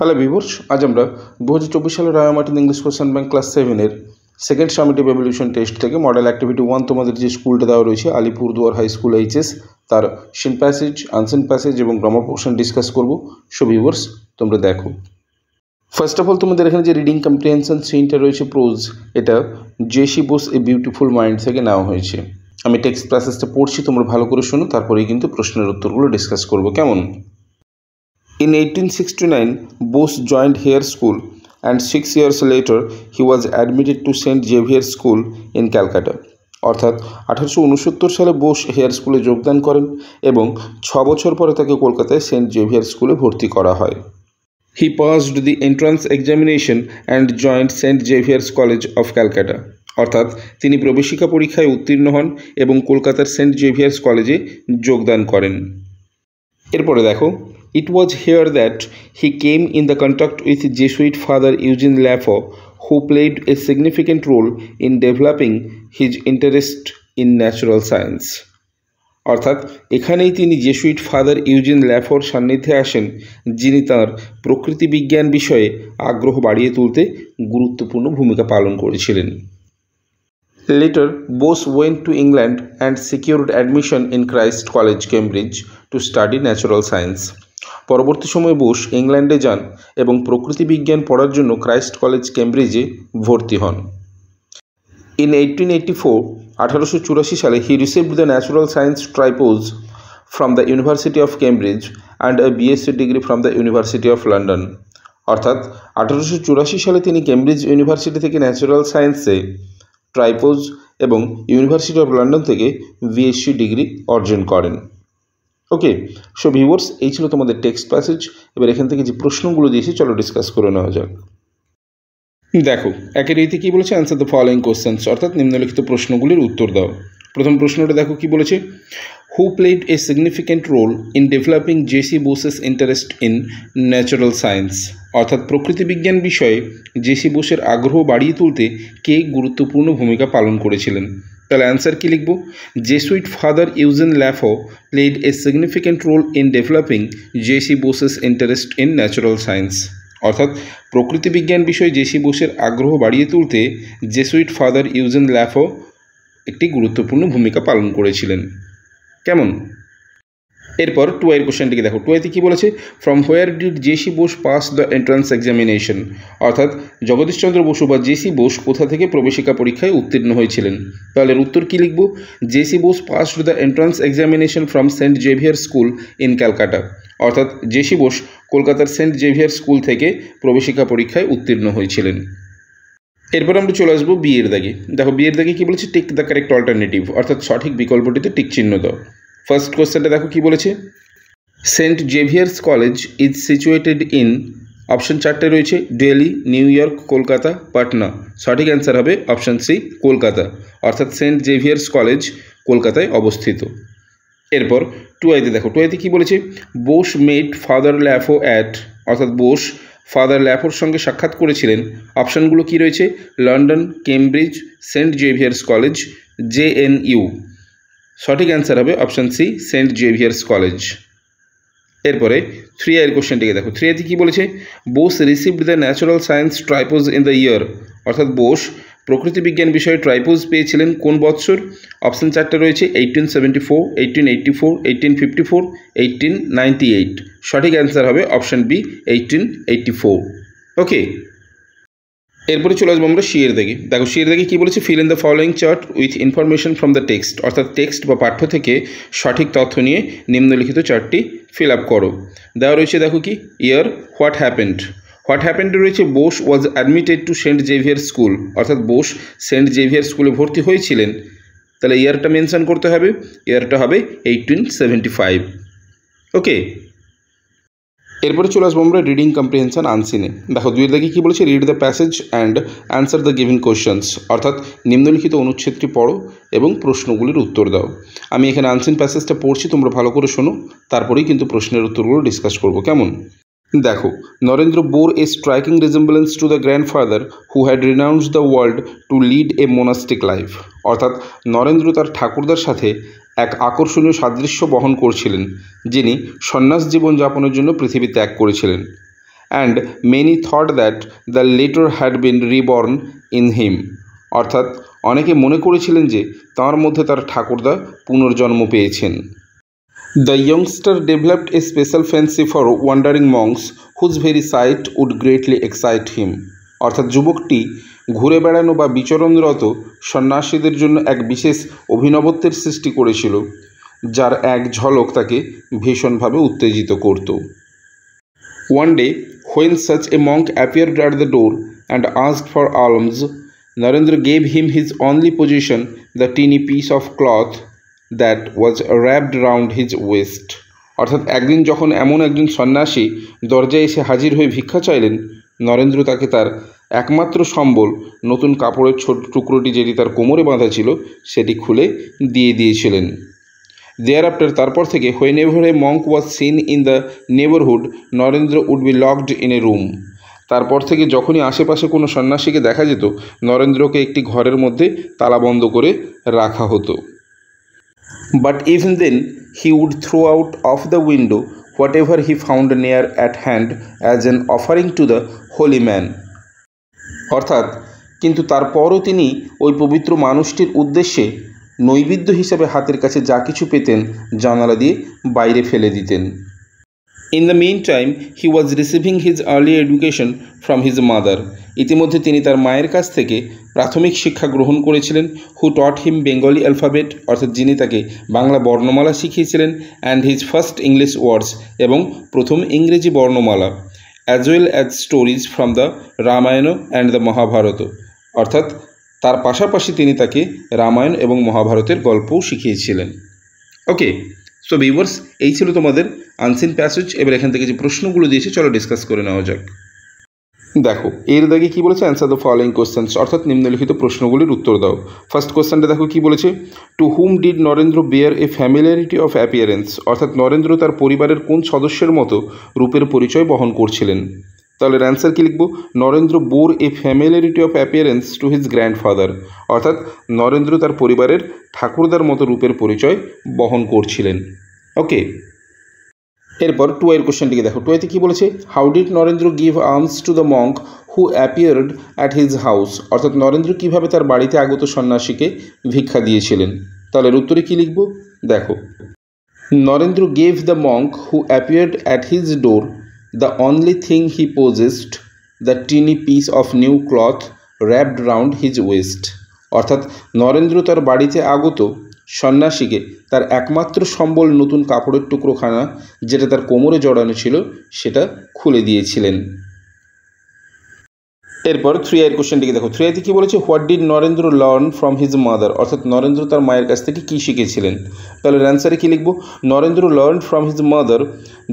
Hello বিভোর্স আজ আমরা দু হাজার চব্বিশ সালের Martin English question bank class সেভেনের সেকেন্ড সামিটিভ এভলিউশন টেস্ট থেকে মডেল অ্যাক্টিভিটি ওয়ান তোমাদের যে স্কুলটা দেওয়া রয়েছে আলিপুরদুয়ার হাই স্কুল এইচএস তার সিন প্যাসেজ আনসিন প্যাসেজ এবং গ্রাম পোর্শন ডিসকাস করবো সো ভিউয়ার্স তোমরা দেখো ফার্স্ট অফ অল তোমাদের এখানে যে রিডিং কম্প্রিহেনশন সিনটা রয়েছে প্রোজ এটা J C Bose a beautiful mind থেকে নেওয়া হয়েছে আমি টেক্সট প্যাসেজটা পড়ছি তোমরা ভালো করে শোনো তারপরেই কিন্তু প্রশ্নের উত্তরগুলো ডিসকাস করবো কেমন In 1869, Bose joined Hare School and six years later he was admitted to Saint Xavier school in Calcutta অর্থাৎ আঠারোশো উনসত্তর সালে বোস হেয়ার স্কুলে যোগদান করেন এবং ছ বছর পরে তাকে কলকাতায় সেন্ট জেভিয়ার স্কুলে ভর্তি করা হয় he passed the entrance examination and joined Saint Xavier's college of Calcutta অর্থাৎ তিনি প্রবেশিকা পরীক্ষায় উত্তীর্ণ হন এবং কলকাতার সেন্ট জেভিয়ার্স কলেজে যোগদান করেন এরপরে দেখো It was here that he came in the contact with Jesuit Father Eugene Lafo, who played a significant role in developing his interest in natural science. অর্থাৎ এখানেই তিনি জেসুইট ফাদার ইউজিন ল্যাফোর সান্নিধ্যে আসেন যিনি তাঁর প্রকৃতিবিজ্ঞান বিষয়ে আগ্রহ বাড়িয়ে তুলতে গুরুত্বপূর্ণ ভূমিকা পালন করেছিলেন later Bose went to England and secured admission in Christ College Cambridge to study natural science পরবর্তী সময়ে বোস ইংল্যান্ডে যান এবং প্রকৃতি বিজ্ঞান পড়ার জন্য ক্রাইস্ট কলেজ কেমব্রিজে ভর্তি হন ইন এইটিন এইটটি ফোর আঠারোশো চুরাশি সালে he received the natural science tripos from the university of Cambridge and a BSc degree from the university of London অর্থাৎ আঠারোশো চুরাশি সালে তিনি কেমব্রিজ ইউনিভার্সিটি থেকে ন্যাচুরাল সায়েন্সে ট্রাইপোজ এবং ইউনিভার্সিটি অফ লন্ডন থেকে বিএসসি ডিগ্রি অর্জন করেন ওকে সো ভিউয়ার্স এই ছিল তোমাদের টেক্সট প্যাসেজ এবার এখান থেকে যে প্রশ্নগুলো দিয়েছি চলো ডিসকাস করে নেওয়া যাক দেখো একে রীতি কী বলেছে অ্যান্সার দ্য ফলোয়িং কোশ্চেন্স অর্থাৎ নিম্নলিখিত প্রশ্নগুলির উত্তর দাও প্রথম প্রশ্নটা দেখো কি বলেছে who played a significant role in developing J C Bose's interest in natural science অর্থাৎ প্রকৃতিবিজ্ঞান বিষয়ে জেসি বোসের আগ্রহ বাড়িয়ে তুলতে কে গুরুত্বপূর্ণ ভূমিকা পালন করেছিলেন তাহলে অ্যান্সার কী লিখব Jesuit father Eugene Lafont played a significant role in developing J C Bose's interest in natural science অর্থাৎ প্রকৃতিবিজ্ঞান বিষয়ে জেসি বোসের আগ্রহ বাড়িয়ে তুলতে জেসুইট ফাদার ইউজেন ল্যাফো একটি গুরুত্বপূর্ণ ভূমিকা পালন করেছিলেন কেমন এরপর টু এর কোশ্চেনটিকে দেখো টু এতে কী বলেছে from where did J C Bose pass the entrance examination অর্থাৎ জগদীশচন্দ্র বসু বা জেসি বোস কোথা থেকে প্রবেশিকা পরীক্ষায় উত্তীর্ণ হয়েছিলেন তাহলে উত্তর কী লিখব J C Bose pass the entrance examination from Saint Xavier school in Calcutta অর্থাৎ জেসি বোস কলকাতার সেন্ট জেভিয়ার স্কুল থেকে প্রবেশিকা পরীক্ষায় উত্তীর্ণ হয়েছিলেন এরপর আমরা চলে আসবো বিয়ের দাগে দেখো বিয়ের দাগে কী বলেছে টিক দ্য কারেক্ট অল্টারনেটিভ অর্থাৎ সঠিক বিকল্পটিতে টিক চিহ্ন দাও ফার্স্ট কোয়েশ্চেনটা দেখো কি বলেছে Saint Xavier's college is situated in option চারটে রয়েছে ডেলি নিউ ইয়র্ক কলকাতা পাটনা সঠিক অ্যান্সার হবে অপশান সি কলকাতা অর্থাৎ সেন্ট জেভিয়ার্স কলেজ কলকাতায় অবস্থিত এরপর টুয়াইতে দেখো টুয়াইতে কী বলেছে Bose made father Lafont at অর্থাৎ বোস ফাদার ল্যাফোর সঙ্গে সাক্ষাৎ করেছিলেন অপশানগুলো কি রয়েছে London Cambridge Saint Xavier's college JNU সঠিক অ্যান্সার হবে option C Saint Xavier's college এরপরে থ্রি এর কোশ্চেনটিকে দেখো থ্রি আইতে কী বলেছে Bose received the natural science tripos in the year অর্থাৎ বোস প্রকৃতি বিজ্ঞান বিষয়ে ট্রাইপোজ পেয়েছিলেন কোন বৎসর অপশান চারটে রয়েছে eighteen seventy four eighteen eighty four eighteen fifty four eighteen ninety eight সঠিক অ্যান্সার হবে option B eighteen eighty four okay এরপরে চলে আসবো আমরা শিয়ের দেখি দেখো শিয়ের দেখি কী বলেছে fill in the following chart with information from the text অর্থাৎ টেক্সট বা পাঠ্য থেকে সঠিক তথ্য নিয়ে নিম্নলিখিত চার্টটি ফিল আপ করো দেওয়া রয়েছে দেখো কি year what happened what happened রয়েছে Bose was admitted to Saint Xavier school অর্থাৎ বোস সেন্ট জেভিয়ার স্কুলে ভর্তি হয়েছিলেন তাহলে ইয়ারটা মেনশান করতে হবে ইয়ারটা হবে এইটিন সেভেন্টি ফাইভ ওকে এরপরে চলে আসবো আমরা রিডিং কম্প্রিহেনশন আনসিনে দেখো দুই দাগে কী বলেছে read the passage and answer the giving questions অর্থাৎ নিম্নলিখিত অনুচ্ছেদটি পড়ো এবং প্রশ্নগুলির উত্তর দাও আমি এখানে আনসিন প্যাসেজটা পড়ছি তোমরা ভালো করে শোনো তারপরেই কিন্তু প্রশ্নের উত্তরগুলো ডিসকাস করবো কেমন দেখো Narendra bore a striking resemblance to the grandfather who had renounce the world to lead a monastic life অর্থাৎ নরেন্দ্র তার ঠাকুরদার সাথে এক আকর্ষণীয় সাদৃশ্য বহন করছিলেন যিনি সন্ন্যাস জীবন যাপনের জন্য পৃথিবী ত্যাগ করেছিলেন and many thought that the latter had been reborn in him অর্থাৎ অনেকে মনে করেছিলেন যে তাঁর মধ্যে তার ঠাকুরদা পুনর্জন্ম পেয়েছেন the youngster developed a special fancy for wandering monks whose very sight would greatly excite him অর্থাৎ যুবকটি ঘুরে বেড়ানো বা বিচরণরত সন্ন্যাসীদের জন্য এক বিশেষ অভিনবত্বের সৃষ্টি করেছিল যার এক ঝলক তাকে ভীষণভাবে উত্তেজিত করত one day when such a monk appear at the door and ask for alms Narendra gave him his only possession the tiny piece of cloth that was wrapped round his waist অর্থাৎ একদিন যখন এমন একজন সন্ন্যাসী দরজায় এসে হাজির হয়ে ভিক্ষা চাইলেন নরেন্দ্র তাকে তার একমাত্র সম্বল নতুন কাপড়ের ছোট টুকরোটি যেটি তার কোমরে বাঁধা ছিল সেটি খুলে দিয়ে দিয়েছিলেন দেয়ার আফটার তারপর থেকে whenever a monk was seen in the neighbourhood Narendra would be locked in a room তারপর থেকে যখনই আশেপাশে কোনো সন্ন্যাসীকে দেখা যেত নরেন্দ্রকে একটি ঘরের মধ্যে তালাবন্ধ করে রাখা হতো but even then he would throw out of the window whatever he found near at hand as an offering to the holy man অর্থাৎ কিন্তু তারপরও তিনি ওই পবিত্র মানুষটির উদ্দেশ্যে নৈবেদ্য হিসাবে হাতের কাছে যা কিছু পেতেন জানালা দিয়ে বাইরে ফেলে দিতেন in the mean time he was receiving his early education from his mother ইতিমধ্যে তিনি তার মায়ের কাছ থেকে প্রাথমিক শিক্ষা গ্রহণ করেছিলেন হু টট হিম বেঙ্গলি অ্যালফাবেট অর্থাৎ যিনি তাকে বাংলা বর্ণমালা শিখিয়েছিলেন and his first English words এবং প্রথম ইংরেজি বর্ণমালা as well as stories from the Ramayana and the Mahabharata অর্থাৎ তার পাশাপাশি তিনি তাকে রামায়ণ এবং মহাভারতের গল্পও শিখিয়েছিলেন ওকে সো ভিউয়ার্স এই ছিল তোমাদের আনসিন প্যাসেজ এবার এখান থেকে যে প্রশ্নগুলো দিয়েছে চলো ডিসকাস করে নেওয়া যাক দেখো এর দাগে কি বলেছে অ্যান্সার দ্য ফলোয়িং কোশ্চেন্স অর্থাৎ নিম্নলিখিত প্রশ্নগুলির উত্তর দাও ফার্স্ট কোশ্চেনটা দেখো কি বলেছে to whom did Narendra bear a familiarity of appearance অর্থাৎ নরেন্দ্র তার পরিবারের কোন সদস্যের মতো রূপের পরিচয় বহন করছিলেন তাহলে অ্যান্সার কী লিখব Narendra bore a familiarity of appearance to his grandfather অর্থাৎ নরেন্দ্র তার পরিবারের ঠাকুরদার মতো রূপের পরিচয় বহন করছিলেন ওকে এরপর টুয়ের কোশ্চেনটিকে দেখো টুয়েতে কী বলেছে how did Narendra give alms to the monk who appeared at his house অর্থাৎ নরেন্দ্র কীভাবে তার বাড়িতে আগত সন্ন্যাসীকে ভিক্ষা দিয়েছিলেন তাহলে উত্তরে কি লিখব দেখো Narendra gave the monk who appeared at his door the only thing he possessed the tiny piece of new cloth wrapped round his waist অর্থাৎ নরেন্দ্র তার বাড়িতে আগত সন্ন্যাসীকে তার একমাত্র সম্বল নতুন কাপড়ের টুকরোখানা যেটা তার কোমরে জড়ানো ছিল সেটা খুলে দিয়েছিলেন এরপর থ্রি এর কোশ্চেনটিকে দেখো থ্রি আইতে কী বলেছে what did Narendra learn from his mother অর্থাৎ নরেন্দ্র তার মায়ের কাছ থেকে কী শিখেছিলেন তাহলে অ্যান্সারে কী লিখবো Narendra learn from his mother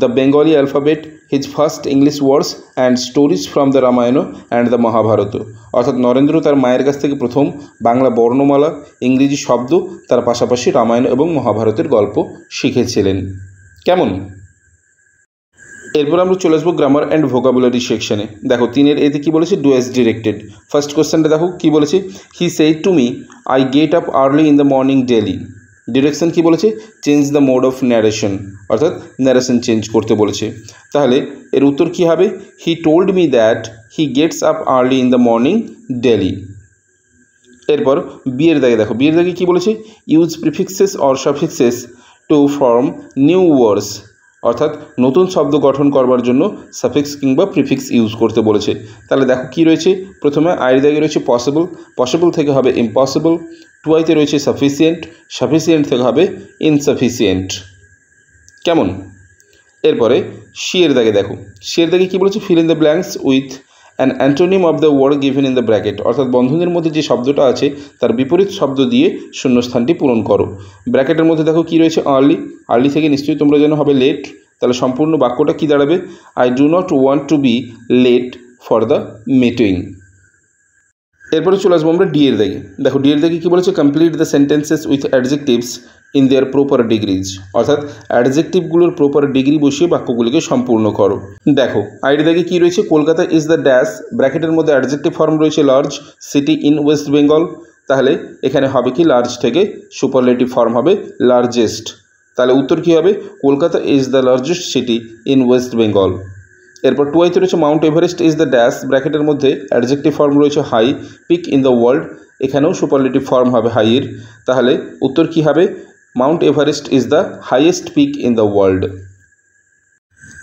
the Bengali alphabet his first English words and stories from the Ramayana and the Mahabharata অর্থাৎ নরেন্দ্র তার মায়ের কাছ থেকে প্রথম বাংলা বর্ণমালা ইংরেজি শব্দ তার পাশাপাশি রামায়ণ এবং মহাভারতের গল্প শিখেছিলেন কেমন এরপর আমরা চলে আসবো গ্রামার অ্যান্ড ভোকাবুলারি সেকশনে দেখো তিনের এতে কি বলেছে ডুয়েস ডিরেক্টেড ফার্স্ট কোশ্চেনটা দেখো কি বলেছে he said to me I get up early in the morning daily direction কি বলেছে change the mode of narration অর্থাৎ ন্যারেশন চেঞ্জ করতে বলেছে তাহলে এর উত্তর কি হবে he told me that he gets up early in the morning daily এরপর বিয়ের দাগে দেখো বিয়ের দাগে কি বলেছে use prefixes or suffixes to form new words অর্থাৎ নতুন শব্দ গঠন করবার জন্য সাফিক্স কিংবা প্রিফিক্স ইউজ করতে বলেছে তাহলে দেখো কি রয়েছে প্রথমে আয়ের দাগে রয়েছে পসিবল পসিবল থেকে হবে ইম্পসিবল টুয়াইতে রয়েছে সাফিসিয়েন্ট সাফিসিয়েন্ট থেকে হবে ইনসাফিসিয়েন্ট কেমন এরপরে শিয়ের দাগে দেখো শিয়ের দাগে কী বলেছে fill in the blanks with and antonym of the word given in the bracket অর্থাৎ বন্ধনের মধ্যে যে শব্দটা আছে তার বিপরীত শব্দ দিয়ে শূন্যস্থানটি পূরণ করো ব্র্যাকেটের মধ্যে দেখো কি রয়েছে আর্লি আর্লি থেকে নিশ্চয়ই তোমরা যেন হবে লেট তাহলে সম্পূর্ণ বাক্যটা কী দাঁড়াবে I do not want to be late for the meeting এরপরে চলে আসবো আমরা ডি এর দাগে দেখো ডি এর দাগে কী বলেছে complete the sentences with adjectives in their proper degrees অর্থাৎ অ্যাডজেক্টিভগুলোর প্রপার ডিগ্রি বসিয়ে বাক্যগুলিকে সম্পূর্ণ করো দেখো আইডি দাগে কী রয়েছে কলকাতা ইজ দ্য ড্যাশ ব্র্যাকেটের মধ্যে অ্যাডজেক্টিভ ফর্ম রয়েছে large city in West Bengal তাহলে এখানে হবে কি লার্জ থেকে সুপারলেটিভ ফর্ম হবে লার্জেস্ট তাহলে উত্তর কী হবে Kolkata is the largest city in West Bengal এরপর টু রয়েছে Mount Everest is the dash ব্র্যাকেটের মধ্যে অ্যাডজেক্টিভ ফর্ম রয়েছে high peak in the world এখানেও সুপারলেটিভ ফর্ম হবে হাইয়ের তাহলে উত্তর কী হবে Mount Everest is the highest peak in the world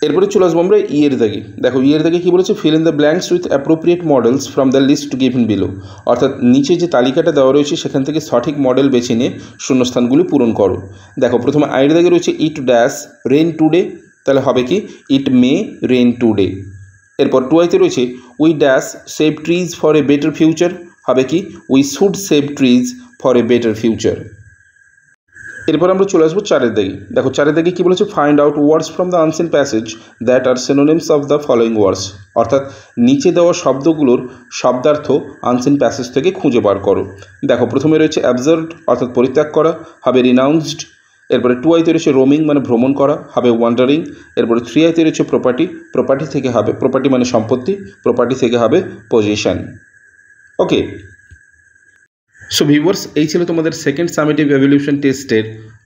এরপরে চলে আসবো আমরা ইয়ের e দাগে দেখো ইয়ের e দাগে কী বলেছে fill in the blanks with appropriate modals from the list in below অর্থাৎ নিচে যে তালিকাটা দেওয়া রয়েছে সেখান থেকে সঠিক মডেল বেছে নিয়ে শূন্যস্থানগুলি পূরণ করো দেখো প্রথমে আয়ের দাগে রয়েছে ইট ড্যাশ রেন টুডে তাহলে হবে কি ইট মে রেন টুডে এরপর টুয়াইতে রয়েছে we dash save trees for a better future হবে কি we should save trees for a better future এরপর আমরা চলে আসবো চারের দিকে দেখো চারের দিকে কী বলেছে find out words from the unseen passage that are synonyms of the following words অর্থাৎ নিচে দেওয়া শব্দগুলোর শব্দার্থ আনসেন প্যাসেজ থেকে খুঁজে বার করো দেখো প্রথমে রয়েছে অ্যাবজার্ভ অর্থাৎ পরিত্যাগ করা হবে রিনাউন্সড এরপরে টু আইতে রয়েছে রোমিং মানে ভ্রমণ করা হবে ওয়ান্ডারিং এরপরে থ্রি আইতে রয়েছে প্রপার্টি প্রপার্টি থেকে হবে প্রপার্টি মানে সম্পত্তি প্রপার্টি থেকে হবে পজিশন ওকে সো ভিউয়ার্স এই ছিল তোমাদের সেকেন্ড সামেটিভ এভলিউশন টেস্টের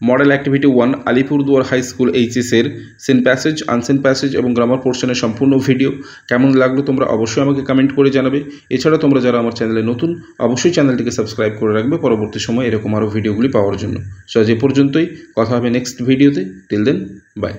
model activity one Alipurduar high school এইচএসের সিন প্যাসেজ আনসিন প্যাসেজ এবং গ্রামার পোর্শনের সম্পূর্ণ ভিডিও কেমন লাগলো তোমরা অবশ্যই আমাকে কমেন্ট করে জানাবে এছাড়া তোমরা যারা আমার চ্যানেলে নতুন অবশ্যই চ্যানেলটিকে সাবস্ক্রাইব করে রাখবে পরবর্তী সময় এরকম আরও ভিডিওগুলি পাওয়ার জন্য সো আজ এ পর্যন্তই কথা হবে নেক্সট ভিডিওতে টিল দেন বাই